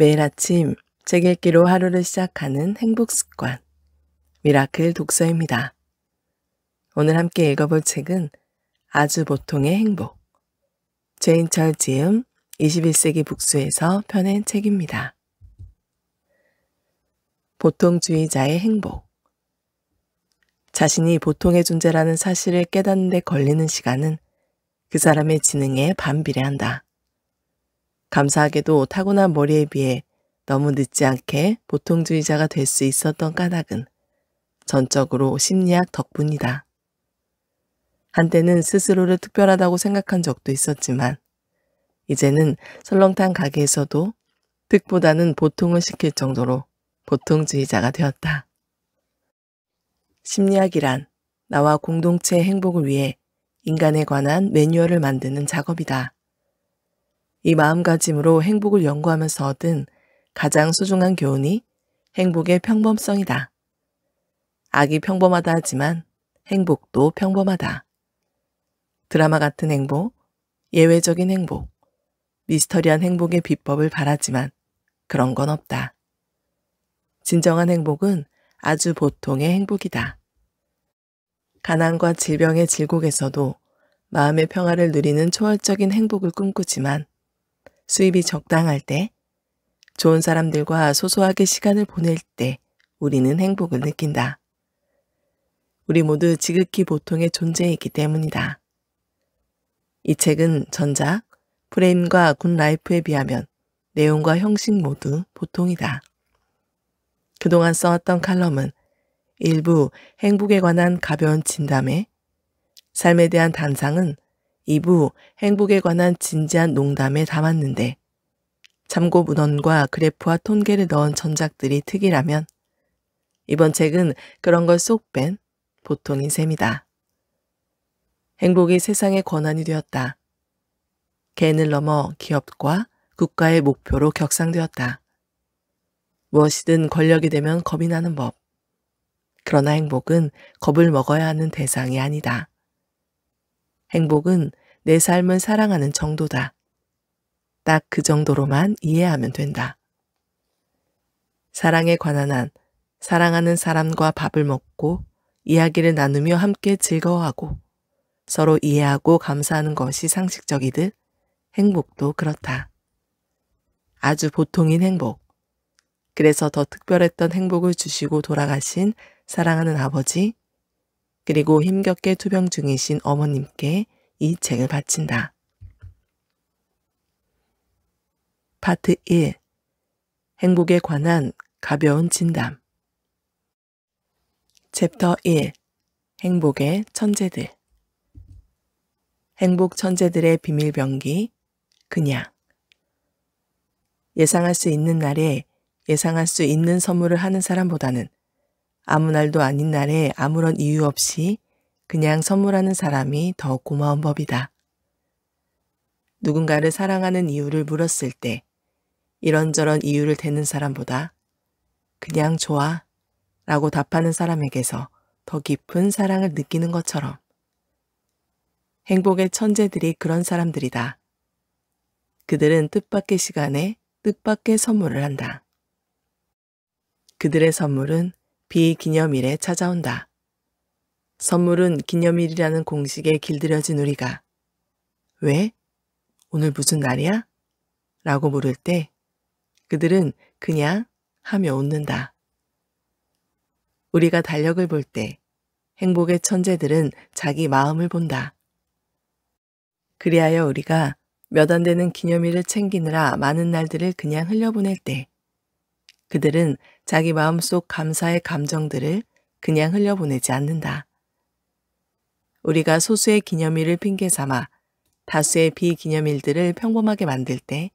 매일 아침 책 읽기로 하루를 시작하는 행복 습관. 미라클 독서입니다. 오늘 함께 읽어볼 책은 아주 보통의 행복. 제인철 지음 21세기 북수에서 펴낸 책입니다. 보통주의자의 행복. 자신이 보통의 존재라는 사실을 깨닫는 데 걸리는 시간은 그 사람의 지능에 반비례한다. 감사하게도 타고난 머리에 비해 너무 늦지 않게 보통주의자가 될 수 있었던 까닭은 전적으로 심리학 덕분이다. 한때는 스스로를 특별하다고 생각한 적도 있었지만 이제는 설렁탕 가게에서도 득보다는 보통을 시킬 정도로 보통주의자가 되었다. 심리학이란 나와 공동체의 행복을 위해 인간에 관한 매뉴얼을 만드는 작업이다. 이 마음가짐으로 행복을 연구하면서 얻은 가장 소중한 교훈이 행복의 평범성이다. 악이 평범하다 하지만 행복도 평범하다. 드라마 같은 행복, 예외적인 행복, 미스터리한 행복의 비법을 바라지만 그런 건 없다. 진정한 행복은 아주 보통의 행복이다. 가난과 질병의 질곡에서도 마음의 평화를 누리는 초월적인 행복을 꿈꾸지만 수입이 적당할 때, 좋은 사람들과 소소하게 시간을 보낼 때 우리는 행복을 느낀다. 우리 모두 지극히 보통의 존재이기 때문이다. 이 책은 전작, 프레임과 굿라이프에 비하면 내용과 형식 모두 보통이다. 그동안 써왔던 칼럼은 일부 행복에 관한 가벼운 진담에 삶에 대한 단상은 2부 행복에 관한 진지한 농담에 담았는데 참고 문헌과 그래프와 통계를 넣은 전작들이 특이라면 이번 책은 그런 걸 쏙 뺀 보통인 셈이다. 행복이 세상의 권한이 되었다. 개인을 넘어 기업과 국가의 목표로 격상되었다. 무엇이든 권력이 되면 겁이 나는 법. 그러나 행복은 겁을 먹어야 하는 대상이 아니다. 행복은 내 삶을 사랑하는 정도다. 딱 그 정도로만 이해하면 된다. 사랑에 관한 한 사랑하는 사람과 밥을 먹고 이야기를 나누며 함께 즐거워하고 서로 이해하고 감사하는 것이 상식적이듯 행복도 그렇다. 아주 보통인 행복. 그래서 더 특별했던 행복을 주시고 돌아가신 사랑하는 아버지, 그리고 힘겹게 투병 중이신 어머님께 이 책을 바친다. 파트 1. 행복에 관한 가벼운 진담. 챕터 1. 행복의 천재들. 행복 천재들의 비밀병기, 그냥. 예상할 수 있는 날에 예상할 수 있는 선물을 하는 사람보다는 아무 날도 아닌 날에 아무런 이유 없이 그냥 선물하는 사람이 더 고마운 법이다. 누군가를 사랑하는 이유를 물었을 때 이런저런 이유를 대는 사람보다 그냥 좋아 라고 답하는 사람에게서 더 깊은 사랑을 느끼는 것처럼 행복의 천재들이 그런 사람들이다. 그들은 뜻밖의 시간에 뜻밖의 선물을 한다. 그들의 선물은 비기념일에 찾아온다. 선물은 기념일이라는 공식에 길들여진 우리가 왜? 오늘 무슨 날이야? 라고 물을 때 그들은 그냥 하며 웃는다. 우리가 달력을 볼 때 행복의 천재들은 자기 마음을 본다. 그리하여 우리가 몇 안 되는 기념일을 챙기느라 많은 날들을 그냥 흘려보낼 때 그들은 자기 마음속 감사의 감정들을 그냥 흘려보내지 않는다. 우리가 소수의 기념일을 핑계 삼아 다수의 비기념일들을 평범하게 만들 때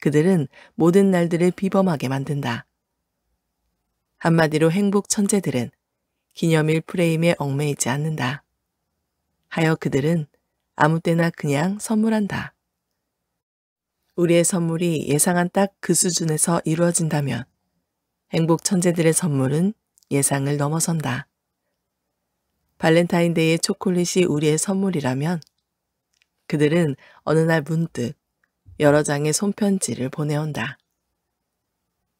그들은 모든 날들을 비범하게 만든다. 한마디로 행복 천재들은 기념일 프레임에 얽매이지 않는다. 하여 그들은 아무 때나 그냥 선물한다. 우리의 선물이 예상한 딱 그 수준에서 이루어진다면 행복 천재들의 선물은 예상을 넘어선다. 발렌타인데이의 초콜릿이 우리의 선물이라면 그들은 어느 날 문득 여러 장의 손편지를 보내온다.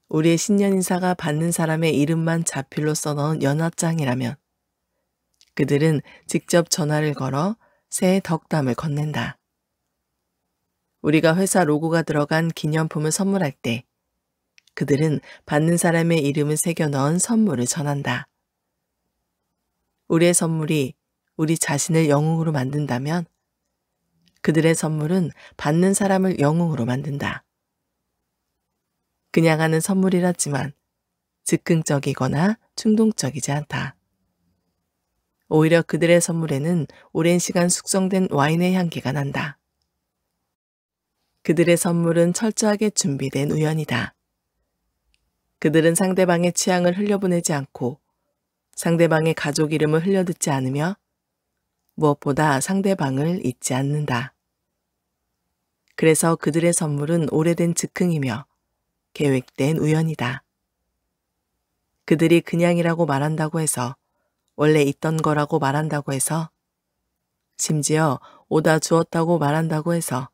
우리의 신년 인사가 받는 사람의 이름만 자필로 써놓은 연합장이라면 그들은 직접 전화를 걸어 새해 덕담을 건넨다. 우리가 회사 로고가 들어간 기념품을 선물할 때 그들은 받는 사람의 이름을 새겨 넣은 선물을 전한다. 우리의 선물이 우리 자신을 영웅으로 만든다면 그들의 선물은 받는 사람을 영웅으로 만든다. 그냥 하는 선물이라지만 즉흥적이거나 충동적이지 않다. 오히려 그들의 선물에는 오랜 시간 숙성된 와인의 향기가 난다. 그들의 선물은 철저하게 준비된 우연이다. 그들은 상대방의 취향을 흘려보내지 않고 상대방의 가족 이름을 흘려듣지 않으며 무엇보다 상대방을 잊지 않는다. 그래서 그들의 선물은 오래된 즉흥이며 계획된 우연이다. 그들이 그냥이라고 말한다고 해서 원래 있던 거라고 말한다고 해서 심지어 오다 주었다고 말한다고 해서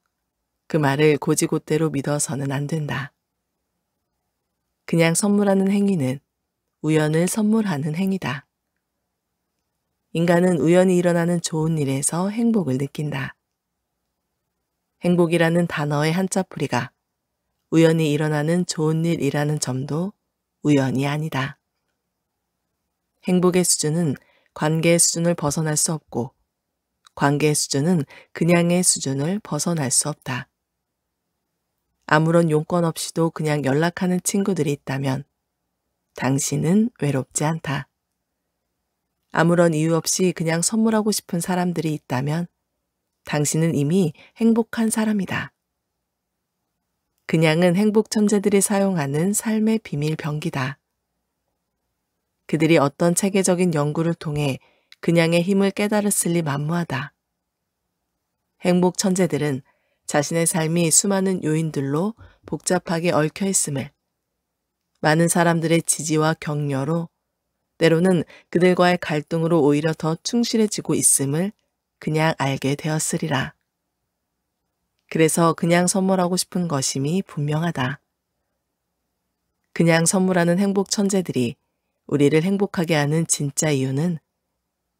그 말을 고지고대로 믿어서는 안 된다. 그냥 선물하는 행위는 우연을 선물하는 행위다. 인간은 우연히 일어나는 좋은 일에서 행복을 느낀다. 행복이라는 단어의 한자풀이가 우연히 일어나는 좋은 일이라는 점도 우연이 아니다. 행복의 수준은 관계의 수준을 벗어날 수 없고 관계의 수준은 그냥의 수준을 벗어날 수 없다. 아무런 용건 없이도 그냥 연락하는 친구들이 있다면 당신은 외롭지 않다. 아무런 이유 없이 그냥 선물하고 싶은 사람들이 있다면 당신은 이미 행복한 사람이다. 그냥은 행복 천재들이 사용하는 삶의 비밀 병기다. 그들이 어떤 체계적인 연구를 통해 그냥의 힘을 깨달았을 리 만무하다. 행복 천재들은 자신의 삶이 수많은 요인들로 복잡하게 얽혀 있음을 많은 사람들의 지지와 격려로 때로는 그들과의 갈등으로 오히려 더 충실해지고 있음을 그냥 알게 되었으리라. 그래서 그냥 선물하고 싶은 것임이 분명하다. 그냥 선물하는 행복 천재들이 우리를 행복하게 하는 진짜 이유는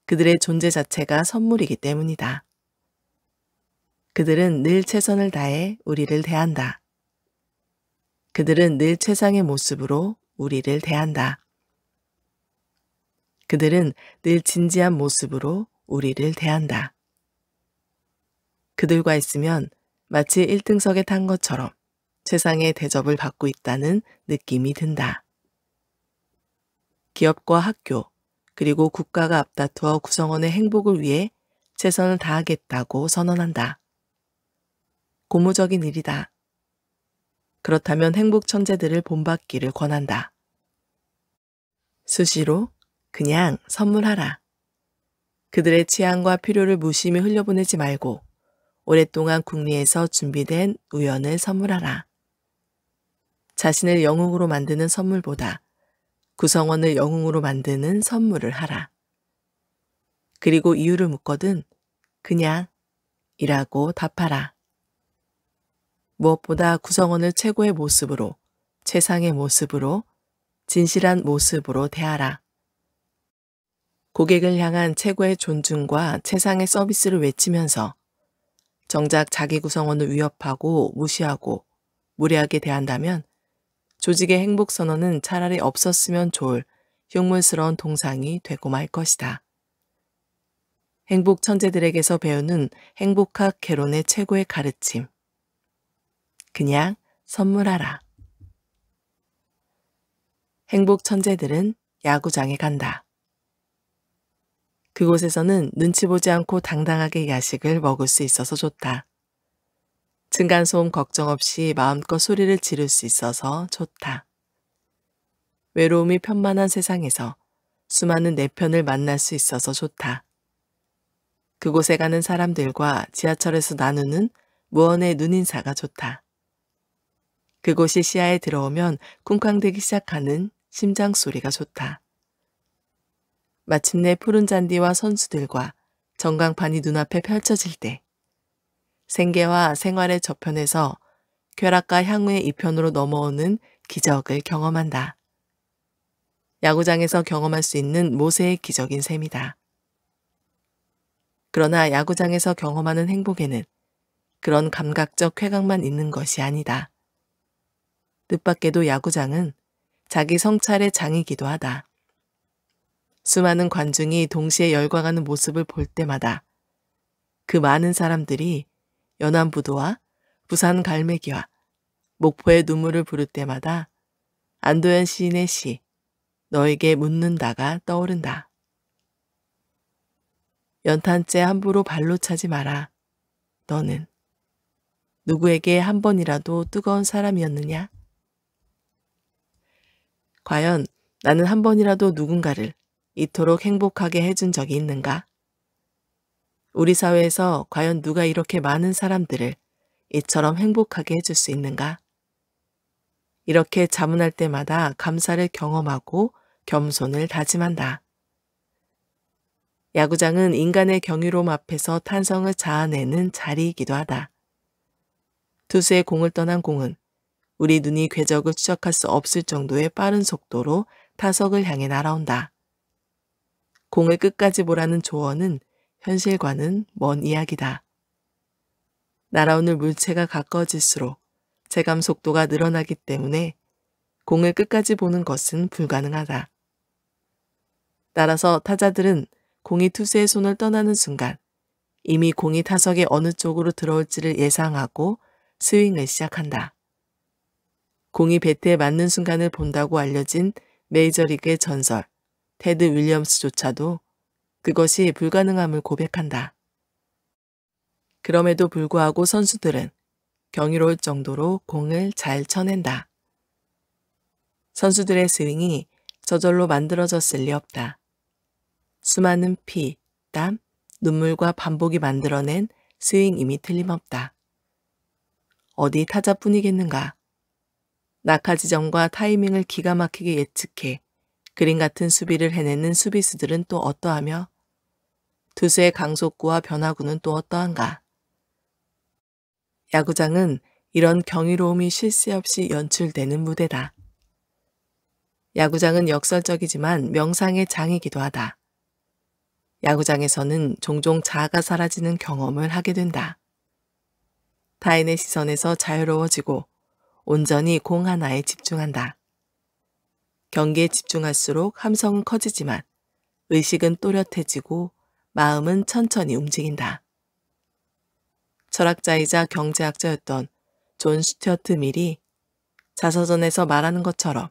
그들의 존재 자체가 선물이기 때문이다. 그들은 늘 최선을 다해 우리를 대한다. 그들은 늘 최상의 모습으로 우리를 대한다. 그들은 늘 진지한 모습으로 우리를 대한다. 그들과 있으면 마치 1등석에 탄 것처럼 최상의 대접을 받고 있다는 느낌이 든다. 기업과 학교, 그리고 국가가 앞다투어 구성원의 행복을 위해 최선을 다하겠다고 선언한다. 고무적인 일이다. 그렇다면 행복 천재들을 본받기를 권한다. 수시로 그냥 선물하라. 그들의 취향과 필요를 무심히 흘려보내지 말고 오랫동안 국리에서 준비된 우연을 선물하라. 자신을 영웅으로 만드는 선물보다 구성원을 영웅으로 만드는 선물을 하라. 그리고 이유를 묻거든 그냥 이라고 답하라. 무엇보다 구성원을 최고의 모습으로, 최상의 모습으로, 진실한 모습으로 대하라. 고객을 향한 최고의 존중과 최상의 서비스를 외치면서 정작 자기 구성원을 위협하고 무시하고 무례하게 대한다면 조직의 행복 선언은 차라리 없었으면 좋을 흉물스러운 동상이 되고 말 것이다. 행복 천재들에게서 배우는 행복학 개론의 최고의 가르침. 그냥 선물하라. 행복 천재들은 야구장에 간다. 그곳에서는 눈치 보지 않고 당당하게 야식을 먹을 수 있어서 좋다. 층간소음 걱정 없이 마음껏 소리를 지를 수 있어서 좋다. 외로움이 편만한 세상에서 수많은 내 편을 만날 수 있어서 좋다. 그곳에 가는 사람들과 지하철에서 나누는 무언의 눈인사가 좋다. 그곳이 시야에 들어오면 쿵쾅대기 시작하는 심장 소리가 좋다. 마침내 푸른 잔디와 선수들과 전광판이 눈앞에 펼쳐질 때 생계와 생활의 저편에서 쾌락과 향후의 이편으로 넘어오는 기적을 경험한다. 야구장에서 경험할 수 있는 모세의 기적인 셈이다. 그러나 야구장에서 경험하는 행복에는 그런 감각적 쾌감만 있는 것이 아니다. 뜻밖에도 야구장은 자기 성찰의 장이기도 하다. 수많은 관중이 동시에 열광하는 모습을 볼 때마다 그 많은 사람들이 연안부도와 부산 갈매기와 목포의 눈물을 부를 때마다 안도현 시인의 시 너에게 묻는다가 떠오른다. 연탄재 함부로 발로 차지 마라. 너는 누구에게 한 번이라도 뜨거운 사람이었느냐? 과연 나는 한 번이라도 누군가를 이토록 행복하게 해준 적이 있는가? 우리 사회에서 과연 누가 이렇게 많은 사람들을 이처럼 행복하게 해줄 수 있는가? 이렇게 자문할 때마다 감사를 경험하고 겸손을 다짐한다. 야구장은 인간의 경이로움 앞에서 탄성을 자아내는 자리이기도 하다. 투수의 공을 떠난 공은 우리 눈이 궤적을 추적할 수 없을 정도의 빠른 속도로 타석을 향해 날아온다. 공을 끝까지 보라는 조언은 현실과는 먼 이야기다. 날아오는 물체가 가까워질수록 체감 속도가 늘어나기 때문에 공을 끝까지 보는 것은 불가능하다. 따라서 타자들은 공이 투수의 손을 떠나는 순간 이미 공이 타석의 어느 쪽으로 들어올지를 예상하고 스윙을 시작한다. 공이 배트에 맞는 순간을 본다고 알려진 메이저리그의 전설 테드 윌리엄스조차도 그것이 불가능함을 고백한다. 그럼에도 불구하고 선수들은 경이로울 정도로 공을 잘 쳐낸다. 선수들의 스윙이 저절로 만들어졌을 리 없다. 수많은 피, 땀, 눈물과 반복이 만들어낸 스윙임이 틀림없다. 어디 타자뿐이겠는가. 낙하 지점과 타이밍을 기가 막히게 예측해 그림 같은 수비를 해내는 수비수들은 또 어떠하며 두수의 강속구와 변화구는 또 어떠한가. 야구장은 이런 경이로움이 실세 없이 연출되는 무대다. 야구장은 역설적이지만 명상의 장이기도 하다. 야구장에서는 종종 자아가 사라지는 경험을 하게 된다. 타인의 시선에서 자유로워지고 온전히 공 하나에 집중한다. 경계에 집중할수록 함성은 커지지만 의식은 또렷해지고 마음은 천천히 움직인다. 철학자이자 경제학자였던 존 스튜어트 밀이 자서전에서 말하는 것처럼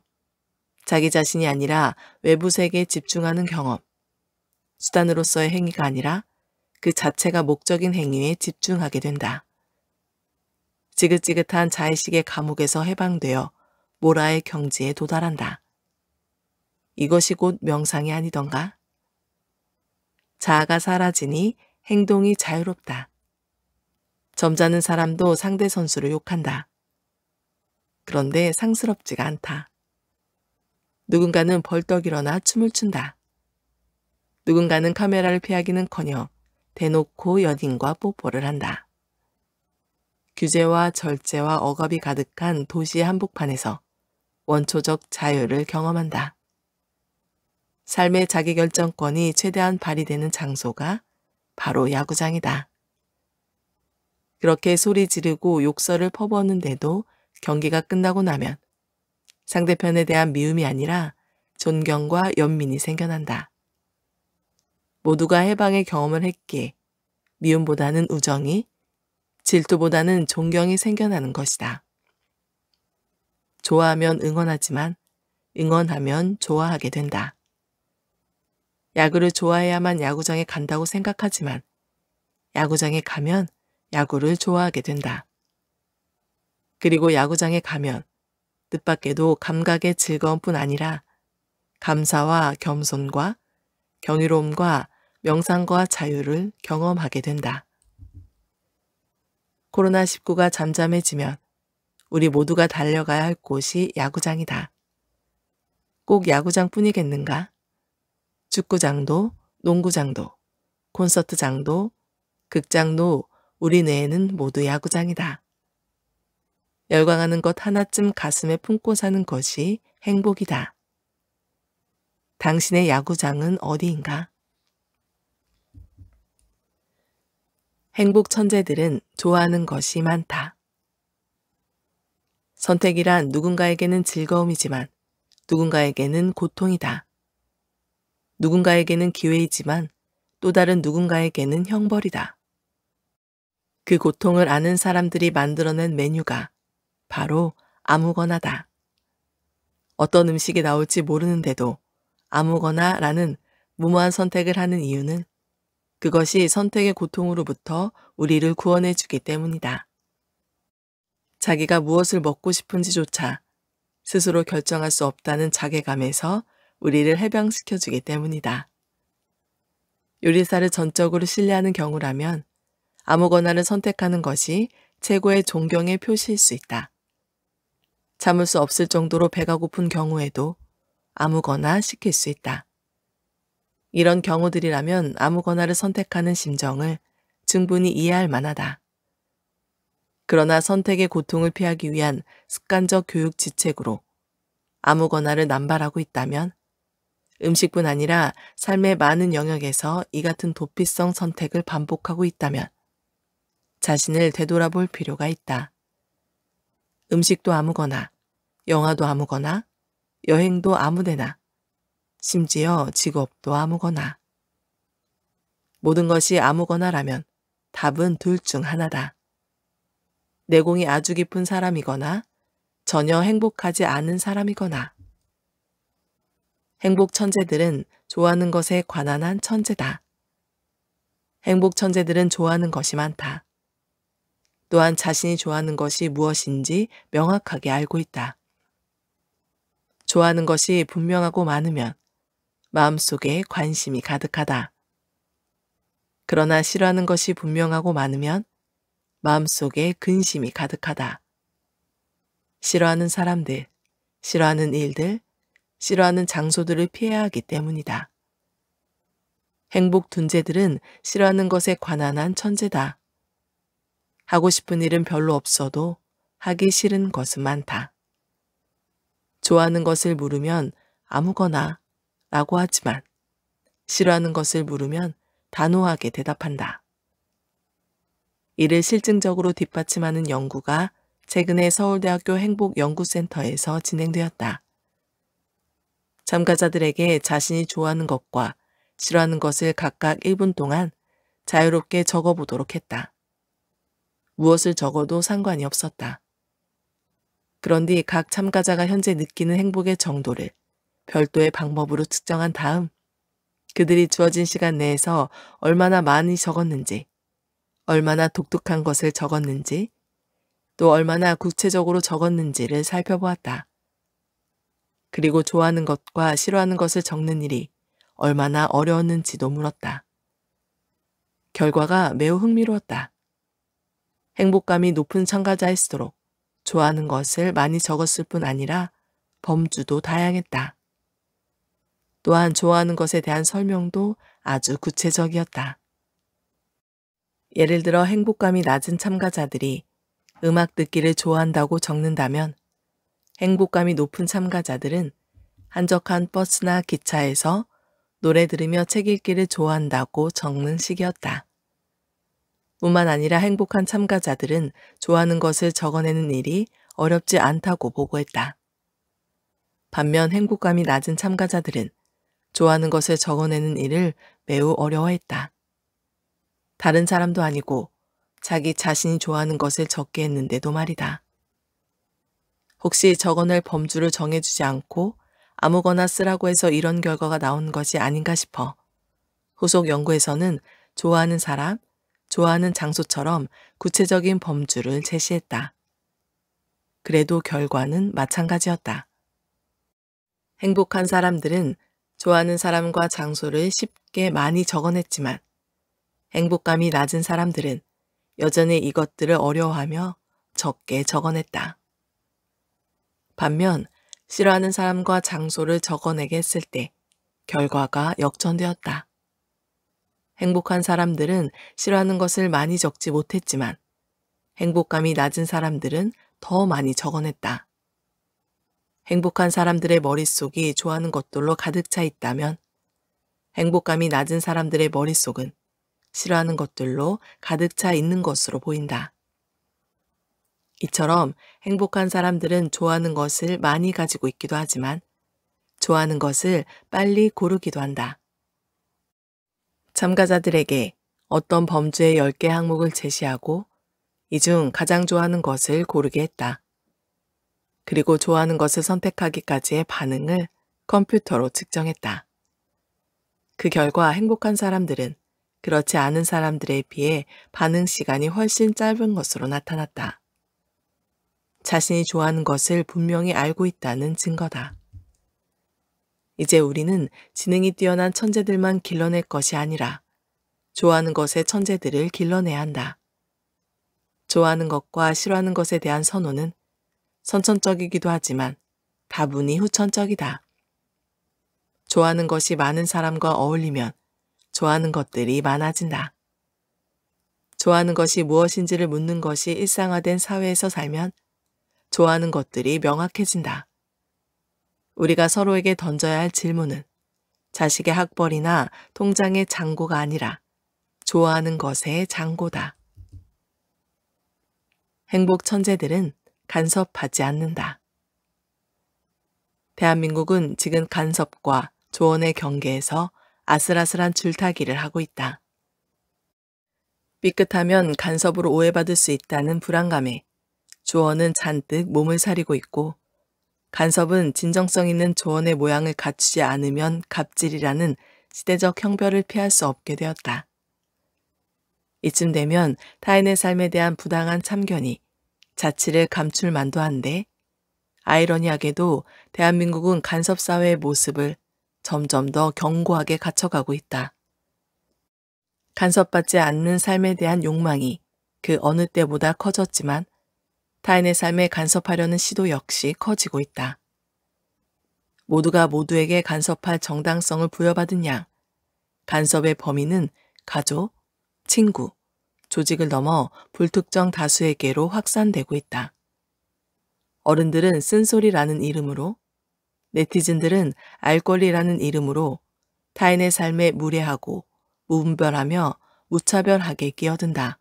자기 자신이 아니라 외부 세계에 집중하는 경험, 수단으로서의 행위가 아니라 그 자체가 목적인 행위에 집중하게 된다. 지긋지긋한 자의식의 감옥에서 해방되어 모라의 경지에 도달한다. 이것이 곧 명상이 아니던가? 자아가 사라지니 행동이 자유롭다. 점잖은 사람도 상대 선수를 욕한다. 그런데 상스럽지가 않다. 누군가는 벌떡 일어나 춤을 춘다. 누군가는 카메라를 피하기는커녕 대놓고 연인과 뽀뽀를 한다. 규제와 절제와 억압이 가득한 도시의 한복판에서 원초적 자유를 경험한다. 삶의 자기결정권이 최대한 발휘되는 장소가 바로 야구장이다. 그렇게 소리 지르고 욕설을 퍼부었는데도 경기가 끝나고 나면 상대편에 대한 미움이 아니라 존경과 연민이 생겨난다. 모두가 해방의 경험을 했기에 미움보다는 우정이 질투보다는 존경이 생겨나는 것이다. 좋아하면 응원하지만 응원하면 좋아하게 된다. 야구를 좋아해야만 야구장에 간다고 생각하지만 야구장에 가면 야구를 좋아하게 된다. 그리고 야구장에 가면 뜻밖에도 감각의 즐거움뿐 아니라 감사와 겸손과 경이로움과 명상과 자유를 경험하게 된다. 코로나19가 잠잠해지면 우리 모두가 달려가야 할 곳이 야구장이다. 꼭 야구장 뿐이겠는가? 축구장도, 농구장도, 콘서트장도, 극장도 우리 내에는 모두 야구장이다. 열광하는 것 하나쯤 가슴에 품고 사는 것이 행복이다. 당신의 야구장은 어디인가? 행복 천재들은 좋아하는 것이 많다. 선택이란 누군가에게는 즐거움이지만 누군가에게는 고통이다. 누군가에게는 기회이지만 또 다른 누군가에게는 형벌이다. 그 고통을 아는 사람들이 만들어낸 메뉴가 바로 아무거나다. 어떤 음식이 나올지 모르는데도 아무거나라는 무모한 선택을 하는 이유는 그것이 선택의 고통으로부터 우리를 구원해 주기 때문이다. 자기가 무엇을 먹고 싶은지조차 스스로 결정할 수 없다는 자괴감에서 우리를 해방시켜 주기 때문이다. 요리사를 전적으로 신뢰하는 경우라면 아무거나를 선택하는 것이 최고의 존경의 표시일 수 있다. 참을 수 없을 정도로 배가 고픈 경우에도 아무거나 시킬 수 있다. 이런 경우들이라면 아무거나를 선택하는 심정을 충분히 이해할 만하다. 그러나 선택의 고통을 피하기 위한 습관적 교육 지책으로 아무거나를 남발하고 있다면 음식뿐 아니라 삶의 많은 영역에서 이 같은 도피성 선택을 반복하고 있다면 자신을 되돌아볼 필요가 있다. 음식도 아무거나, 영화도 아무거나, 여행도 아무데나, 심지어 직업도 아무거나. 모든 것이 아무거나라면 답은 둘 중 하나다. 내공이 아주 깊은 사람이거나 전혀 행복하지 않은 사람이거나. 행복 천재들은 좋아하는 것에 관한한 천재다. 행복 천재들은 좋아하는 것이 많다. 또한 자신이 좋아하는 것이 무엇인지 명확하게 알고 있다. 좋아하는 것이 분명하고 많으면 마음속에 관심이 가득하다. 그러나 싫어하는 것이 분명하고 많으면 마음속에 근심이 가득하다. 싫어하는 사람들, 싫어하는 일들, 싫어하는 장소들을 피해야 하기 때문이다. 행복 둔재들은 싫어하는 것에 관한한 천재다. 하고 싶은 일은 별로 없어도 하기 싫은 것은 많다. 좋아하는 것을 물으면 아무거나 라고 하지만 싫어하는 것을 물으면 단호하게 대답한다. 이를 실증적으로 뒷받침하는 연구가 최근에 서울대학교 행복연구센터에서 진행되었다. 참가자들에게 자신이 좋아하는 것과 싫어하는 것을 각각 1분 동안 자유롭게 적어보도록 했다. 무엇을 적어도 상관이 없었다. 그런 뒤 각 참가자가 현재 느끼는 행복의 정도를 별도의 방법으로 측정한 다음 그들이 주어진 시간 내에서 얼마나 많이 적었는지, 얼마나 독특한 것을 적었는지, 또 얼마나 구체적으로 적었는지를 살펴보았다. 그리고 좋아하는 것과 싫어하는 것을 적는 일이 얼마나 어려웠는지도 물었다. 결과가 매우 흥미로웠다. 행복감이 높은 참가자일수록 좋아하는 것을 많이 적었을 뿐 아니라 범주도 다양했다. 또한 좋아하는 것에 대한 설명도 아주 구체적이었다. 예를 들어 행복감이 낮은 참가자들이 음악 듣기를 좋아한다고 적는다면 행복감이 높은 참가자들은 한적한 버스나 기차에서 노래 들으며 책 읽기를 좋아한다고 적는 식이었다. 뿐만 아니라 행복한 참가자들은 좋아하는 것을 적어내는 일이 어렵지 않다고 보고했다. 반면 행복감이 낮은 참가자들은 좋아하는 것을 적어내는 일을 매우 어려워했다. 다른 사람도 아니고 자기 자신이 좋아하는 것을 적게 했는데도 말이다. 혹시 적어낼 범주를 정해주지 않고 아무거나 쓰라고 해서 이런 결과가 나온 것이 아닌가 싶어. 후속 연구에서는 좋아하는 사람, 좋아하는 장소처럼 구체적인 범주를 제시했다. 그래도 결과는 마찬가지였다. 행복한 사람들은 좋아하는 사람과 장소를 쉽게 많이 적어냈지만 행복감이 낮은 사람들은 여전히 이것들을 어려워하며 적게 적어냈다. 반면 싫어하는 사람과 장소를 적어내게 했을 때 결과가 역전되었다. 행복한 사람들은 싫어하는 것을 많이 적지 못했지만 행복감이 낮은 사람들은 더 많이 적어냈다. 행복한 사람들의 머릿속이 좋아하는 것들로 가득 차 있다면 행복감이 낮은 사람들의 머릿속은 싫어하는 것들로 가득 차 있는 것으로 보인다. 이처럼 행복한 사람들은 좋아하는 것을 많이 가지고 있기도 하지만 좋아하는 것을 빨리 고르기도 한다. 참가자들에게 어떤 범죄의 10개 항목을 제시하고 이 중 가장 좋아하는 것을 고르게 했다. 그리고 좋아하는 것을 선택하기까지의 반응을 컴퓨터로 측정했다. 그 결과 행복한 사람들은 그렇지 않은 사람들에 비해 반응 시간이 훨씬 짧은 것으로 나타났다. 자신이 좋아하는 것을 분명히 알고 있다는 증거다. 이제 우리는 지능이 뛰어난 천재들만 길러낼 것이 아니라 좋아하는 것의 천재들을 길러내야 한다. 좋아하는 것과 싫어하는 것에 대한 선호는 선천적이기도 하지만 다분히 후천적이다. 좋아하는 것이 많은 사람과 어울리면 좋아하는 것들이 많아진다. 좋아하는 것이 무엇인지를 묻는 것이 일상화된 사회에서 살면 좋아하는 것들이 명확해진다. 우리가 서로에게 던져야 할 질문은 자식의 학벌이나 통장의 잔고가 아니라 좋아하는 것의 잔고다. 행복 천재들은 간섭하지 않는다. 대한민국은 지금 간섭과 조언의 경계에서 아슬아슬한 줄타기를 하고 있다. 삐끗하면 간섭으로 오해받을 수 있다는 불안감에 조언은 잔뜩 몸을 사리고 있고 간섭은 진정성 있는 조언의 모양을 갖추지 않으면 갑질이라는 시대적 형별을 피할 수 없게 되었다. 이쯤 되면 타인의 삶에 대한 부당한 참견이 자취를 감출 만도 한데 아이러니하게도 대한민국은 간섭사회의 모습을 점점 더 견고하게 갖춰가고 있다. 간섭받지 않는 삶에 대한 욕망이 그 어느 때보다 커졌지만 타인의 삶에 간섭하려는 시도 역시 커지고 있다. 모두가 모두에게 간섭할 정당성을 부여받은 양, 간섭의 범위는 가족, 친구, 조직을 넘어 불특정 다수에게로 확산되고 있다. 어른들은 쓴소리라는 이름으로, 네티즌들은 알 권리라는 이름으로 타인의 삶에 무례하고 무분별하며 무차별하게 끼어든다.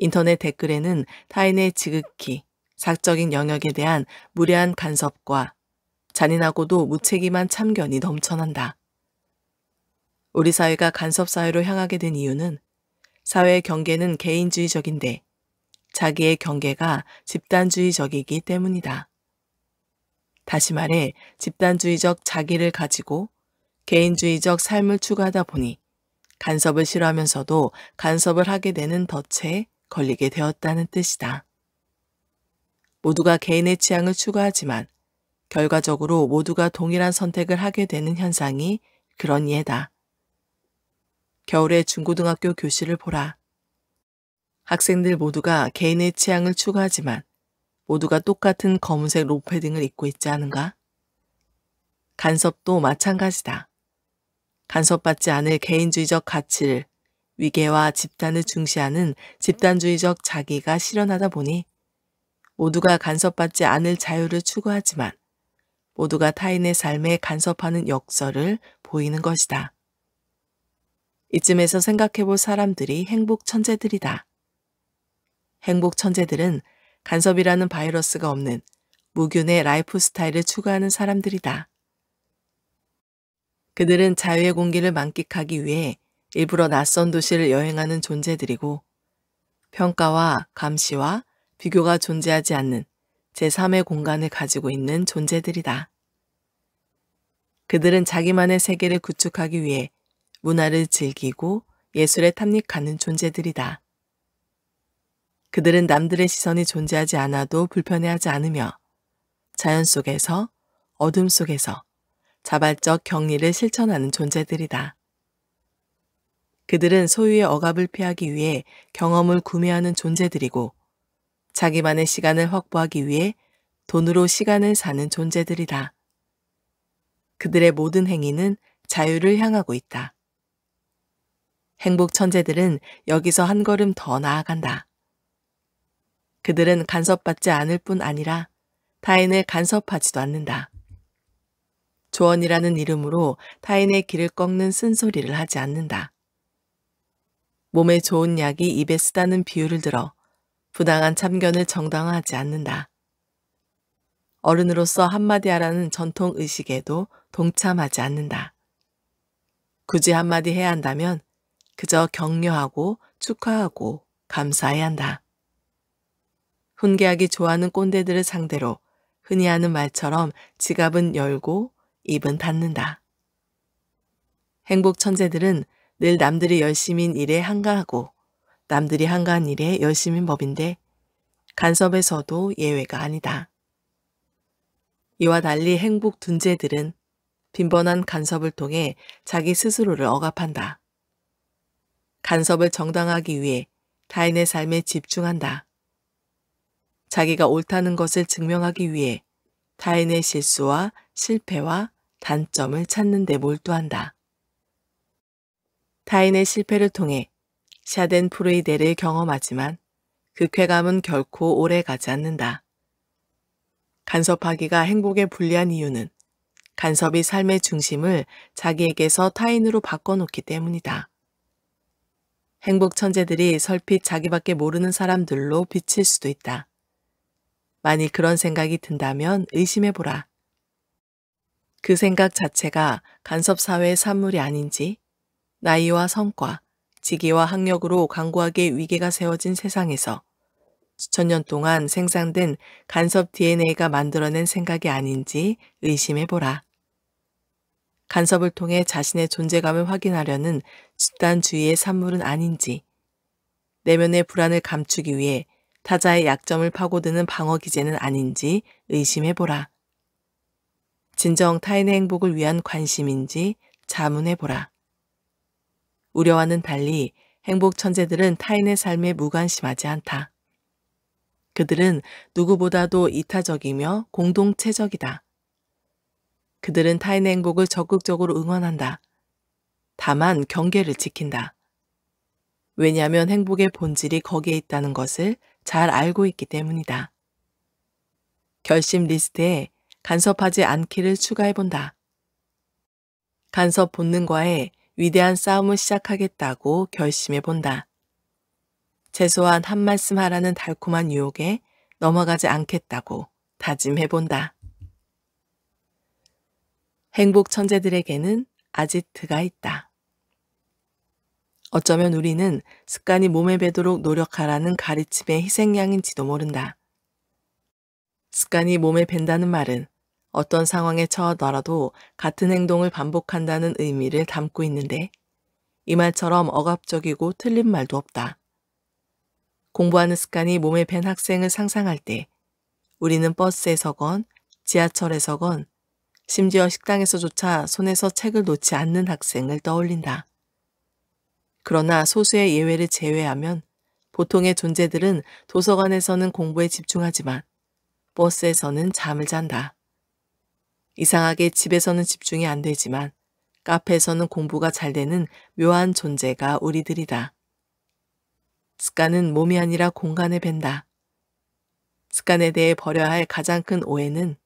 인터넷 댓글에는 타인의 지극히 사적인 영역에 대한 무례한 간섭과 잔인하고도 무책임한 참견이 넘쳐난다. 우리 사회가 간섭사회로 향하게 된 이유는 사회 경계는 개인주의적인데 자기의 경계가 집단주의적이기 때문이다. 다시 말해 집단주의적 자기를 가지고 개인주의적 삶을 추구하다 보니 간섭을 싫어하면서도 간섭을 하게 되는 덫에 걸리게 되었다는 뜻이다. 모두가 개인의 취향을 추구하지만 결과적으로 모두가 동일한 선택을 하게 되는 현상이 그런 예다. 겨울에 중고등학교 교실을 보라. 학생들 모두가 개인의 취향을 추구하지만 모두가 똑같은 검은색 로패딩을 입고 있지 않은가? 간섭도 마찬가지다. 간섭받지 않을 개인주의적 가치를 위계와 집단을 중시하는 집단주의적 자기가 실현하다 보니 모두가 간섭받지 않을 자유를 추구하지만 모두가 타인의 삶에 간섭하는 역설을 보이는 것이다. 이쯤에서 생각해볼 사람들이 행복 천재들이다. 행복 천재들은 간섭이라는 바이러스가 없는 무균의 라이프 스타일을 추구하는 사람들이다. 그들은 자유의 공기를 만끽하기 위해 일부러 낯선 도시를 여행하는 존재들이고 평가와 감시와 비교가 존재하지 않는 제3의 공간을 가지고 있는 존재들이다. 그들은 자기만의 세계를 구축하기 위해 문화를 즐기고 예술에 탐닉하는 존재들이다. 그들은 남들의 시선이 존재하지 않아도 불편해하지 않으며 자연 속에서 어둠 속에서 자발적 격리를 실천하는 존재들이다. 그들은 소유의 억압을 피하기 위해 경험을 구매하는 존재들이고 자기만의 시간을 확보하기 위해 돈으로 시간을 사는 존재들이다. 그들의 모든 행위는 자유를 향하고 있다. 행복 천재들은 여기서 한 걸음 더 나아간다. 그들은 간섭받지 않을 뿐 아니라 타인을 간섭하지도 않는다. 조언이라는 이름으로 타인의 길을 꺾는 쓴소리를 하지 않는다. 몸에 좋은 약이 입에 쓰다는 비유를 들어 부당한 참견을 정당화하지 않는다. 어른으로서 한마디 하라는 전통 의식에도 동참하지 않는다. 굳이 한마디 해야 한다면 그저 격려하고 축하하고 감사해야 한다. 훈계하기 좋아하는 꼰대들을 상대로 흔히 하는 말처럼 지갑은 열고 입은 닫는다. 행복 천재들은 늘 남들이 열심인 일에 한가하고 남들이 한가한 일에 열심인 법인데 간섭에서도 예외가 아니다. 이와 달리 행복 둔재들은 빈번한 간섭을 통해 자기 스스로를 억압한다. 간섭을 정당하기 위해 타인의 삶에 집중한다. 자기가 옳다는 것을 증명하기 위해 타인의 실수와 실패와 단점을 찾는 데 몰두한다. 타인의 실패를 통해 샤덴 프로이데를 경험하지만 그 쾌감은 결코 오래 가지 않는다. 간섭하기가 행복에 불리한 이유는 간섭이 삶의 중심을 자기에게서 타인으로 바꿔놓기 때문이다. 행복 천재들이 설핏 자기밖에 모르는 사람들로 비칠 수도 있다. 만일 그런 생각이 든다면 의심해보라. 그 생각 자체가 간섭사회의 산물이 아닌지, 나이와 성과, 직위와 학력으로 강고하게 위계가 세워진 세상에서 수천 년 동안 생산된 간섭 DNA가 만들어낸 생각이 아닌지 의심해보라. 간섭을 통해 자신의 존재감을 확인하려는 집단주의의 산물은 아닌지, 내면의 불안을 감추기 위해 타자의 약점을 파고드는 방어 기제는 아닌지 의심해보라. 진정 타인의 행복을 위한 관심인지 자문해보라. 우려와는 달리 행복 천재들은 타인의 삶에 무관심하지 않다. 그들은 누구보다도 이타적이며 공동체적이다. 그들은 타인의 행복을 적극적으로 응원한다. 다만 경계를 지킨다. 왜냐하면 행복의 본질이 거기에 있다는 것을 잘 알고 있기 때문이다. 결심 리스트에 간섭하지 않기를 추가해본다. 간섭 본능과의 위대한 싸움을 시작하겠다고 결심해본다. 최소한 한 말씀 하라는 달콤한 유혹에 넘어가지 않겠다고 다짐해본다. 행복 천재들에게는 아지트가 있다. 어쩌면 우리는 습관이 몸에 배도록 노력하라는 가르침의 희생양인지도 모른다. 습관이 몸에 밴다는 말은 어떤 상황에 처하더라도 같은 행동을 반복한다는 의미를 담고 있는데 이 말처럼 억압적이고 틀린 말도 없다. 공부하는 습관이 몸에 밴 학생을 상상할 때 우리는 버스에 서건 지하철에 서건 심지어 식당에서조차 손에서 책을 놓지 않는 학생을 떠올린다. 그러나 소수의 예외를 제외하면 보통의 존재들은 도서관에서는 공부에 집중하지만 버스에서는 잠을 잔다. 이상하게 집에서는 집중이 안 되지만 카페에서는 공부가 잘 되는 묘한 존재가 우리들이다. 습관은 몸이 아니라 공간에 밴다. 습관에 대해 버려야 할 가장 큰 오해는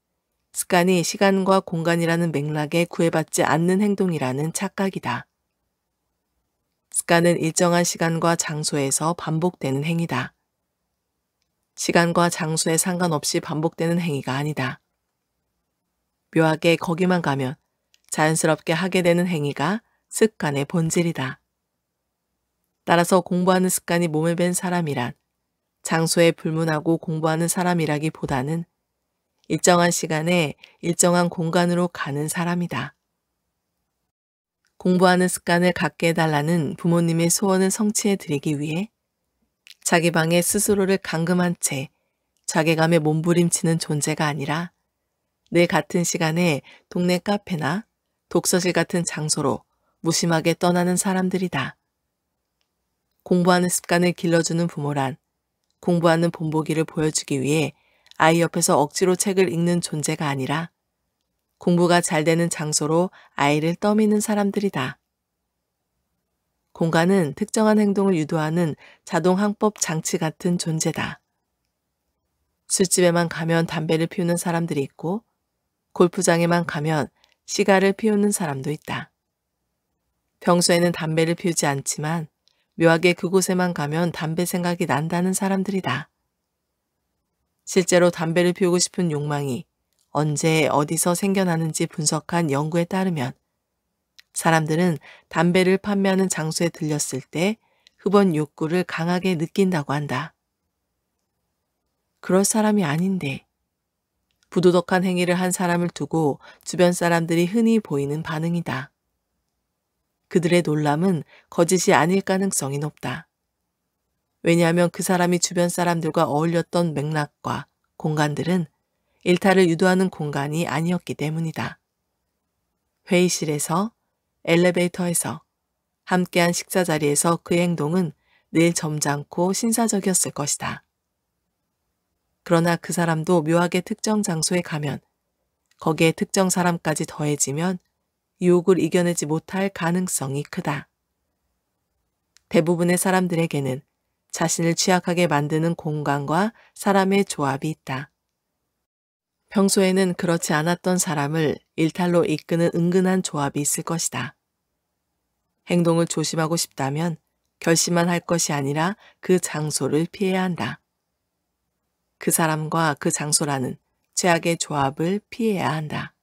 습관이 시간과 공간이라는 맥락에 구애받지 않는 행동이라는 착각이다. 습관은 일정한 시간과 장소에서 반복되는 행위다. 시간과 장소에 상관없이 반복되는 행위가 아니다. 묘하게 거기만 가면 자연스럽게 하게 되는 행위가 습관의 본질이다. 따라서 공부하는 습관이 몸에 밴 사람이란 장소에 불문하고 공부하는 사람이라기보다는 일정한 시간에 일정한 공간으로 가는 사람이다. 공부하는 습관을 갖게 해달라는 부모님의 소원을 성취해 드리기 위해 자기 방에 스스로를 감금한 채 자괴감에 몸부림치는 존재가 아니라 내 같은 시간에 동네 카페나 독서실 같은 장소로 무심하게 떠나는 사람들이다. 공부하는 습관을 길러주는 부모란 공부하는 본보기를 보여주기 위해 아이 옆에서 억지로 책을 읽는 존재가 아니라 공부가 잘 되는 장소로 아이를 떠미는 사람들이다. 공간은 특정한 행동을 유도하는 자동항법 장치 같은 존재다. 술집에만 가면 담배를 피우는 사람들이 있고 골프장에만 가면 시가를 피우는 사람도 있다. 평소에는 담배를 피우지 않지만 묘하게 그곳에만 가면 담배 생각이 난다는 사람들이다. 실제로 담배를 피우고 싶은 욕망이 언제 어디서 생겨나는지 분석한 연구에 따르면 사람들은 담배를 판매하는 장소에 들렸을 때 흡연 욕구를 강하게 느낀다고 한다. 그럴 사람이 아닌데 부도덕한 행위를 한 사람을 두고 주변 사람들이 흔히 보이는 반응이다. 그들의 놀람은 거짓이 아닐 가능성이 높다. 왜냐하면 그 사람이 주변 사람들과 어울렸던 맥락과 공간들은 일탈을 유도하는 공간이 아니었기 때문이다. 회의실에서, 엘리베이터에서, 함께한 식사 자리에서 그 행동은 늘 점잖고 신사적이었을 것이다. 그러나 그 사람도 묘하게 특정 장소에 가면 거기에 특정 사람까지 더해지면 유혹을 이겨내지 못할 가능성이 크다. 대부분의 사람들에게는 자신을 취약하게 만드는 공간과 사람의 조합이 있다. 평소에는 그렇지 않았던 사람을 일탈로 이끄는 은근한 조합이 있을 것이다. 행동을 조심하고 싶다면 결심만 할 것이 아니라 그 장소를 피해야 한다. 그 사람과 그 장소라는 최악의 조합을 피해야 한다.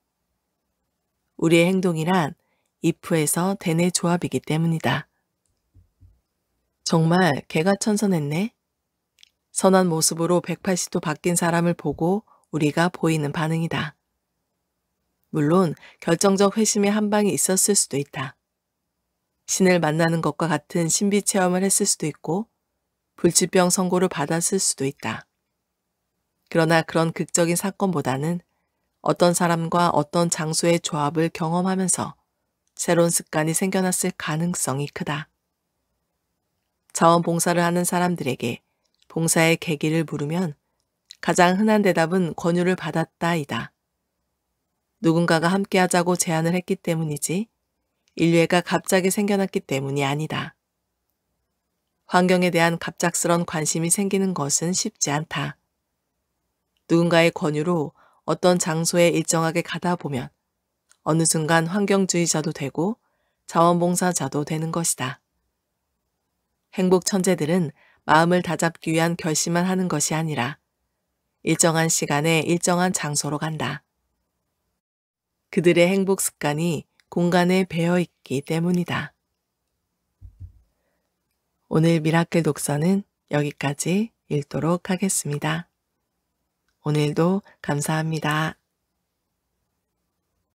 우리의 행동이란 if에서 대내 조합이기 때문이다. 정말 개가 천선했네. 선한 모습으로 180도 바뀐 사람을 보고 우리가 보이는 반응이다. 물론 결정적 회심의 한방이 있었을 수도 있다. 신을 만나는 것과 같은 신비 체험을 했을 수도 있고 불치병 선고를 받았을 수도 있다. 그러나 그런 극적인 사건보다는 어떤 사람과 어떤 장소의 조합을 경험하면서 새로운 습관이 생겨났을 가능성이 크다. 자원봉사를 하는 사람들에게 봉사의 계기를 물으면 가장 흔한 대답은 권유를 받았다이다. 누군가가 함께 하자고 제안을 했기 때문이지 인류애가 갑자기 생겨났기 때문이 아니다. 환경에 대한 갑작스런 관심이 생기는 것은 쉽지 않다. 누군가의 권유로 어떤 장소에 일정하게 가다 보면 어느 순간 환경주의자도 되고 자원봉사자도 되는 것이다. 행복 천재들은 마음을 다잡기 위한 결심만 하는 것이 아니라 일정한 시간에 일정한 장소로 간다. 그들의 행복 습관이 공간에 배어 있기 때문이다. 오늘 미라클 독서는 여기까지 읽도록 하겠습니다. 오늘도 감사합니다.